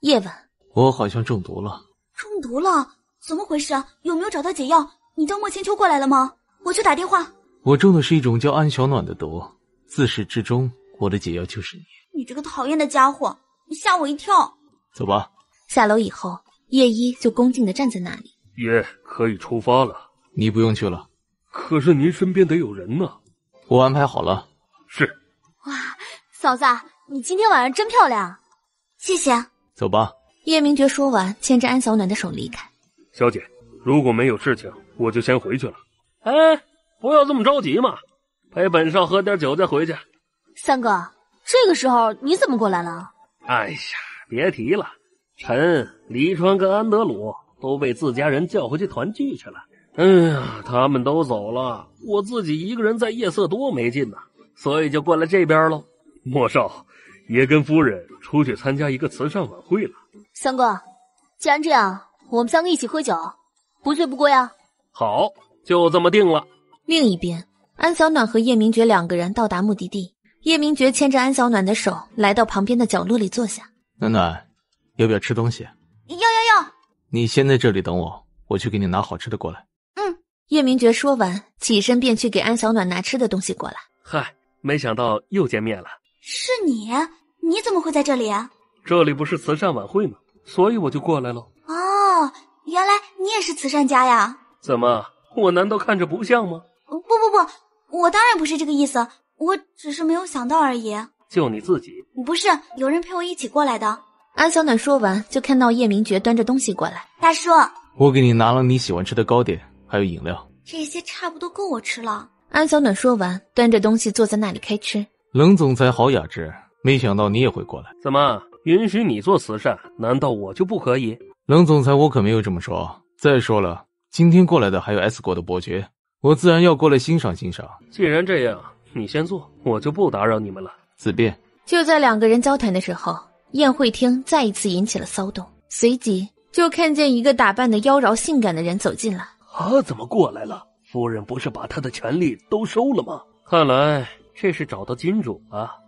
夜晚，我好像中毒了。中毒了？怎么回事？有没有找到解药？你叫莫千秋过来了吗？我去打电话。我中的是一种叫安小暖的毒，自始至终，我的解药就是你。你这个讨厌的家伙，你吓我一跳。走吧。下楼以后，叶一就恭敬地站在那里。爷可以出发了，你不用去了。可是您身边得有人呢。我安排好了。是。哇，嫂子，你今天晚上真漂亮。谢谢。走吧。叶明觉说完，牵着安小暖的手离开。小姐，如果没有事情，我就先回去了。哎，不要这么着急嘛，陪本少喝点酒再回去。三哥，这个时候你怎么过来了？哎呀，别提了，陈黎川跟安德鲁都被自家人叫回去团聚去了。哎呀，他们都走了，我自己一个人在夜色多没劲呐，所以就过来这边喽。莫少。爷跟夫人出去参加一个慈善晚会了。三哥，既然这样，我们三个一起喝酒，不醉不归啊！好，就这么定了。另一边，安小暖和叶明觉两个人到达目的地。叶明觉牵着安小暖的手，来到旁边的角落里坐下。暖暖，要不要吃东西？要要要！你先在这里等我，我去给你拿好吃的过来。嗯。叶明觉说完，起身便去给安小暖拿吃的东西过来。嗨，没想到又见面了。是你？你怎么会在这里啊？这里不是慈善晚会吗？所以我就过来了。哦，原来你也是慈善家呀？怎么，我难道看着不像吗？不不不，我当然不是这个意思，我只是没有想到而已。就你自己？不是，有人陪我一起过来的。安小暖说完，就看到叶明觉端着东西过来。大叔，我给你拿了你喜欢吃的糕点，还有饮料。这些差不多够我吃了。安小暖说完，端着东西坐在那里开吃。冷总裁，好雅致，没想到你也会过来。怎么允许你做慈善？难道我就不可以？冷总裁，我可没有这么说。再说了，今天过来的还有 S 国的伯爵，我自然要过来欣赏欣赏。既然这样，你先坐，我就不打扰你们了。自便。就在两个人交谈的时候，宴会厅再一次引起了骚动，随即就看见一个打扮的妖娆性感的人走进来。他怎么过来了？夫人不是把他的权利都收了吗？看来。这是找到金主了。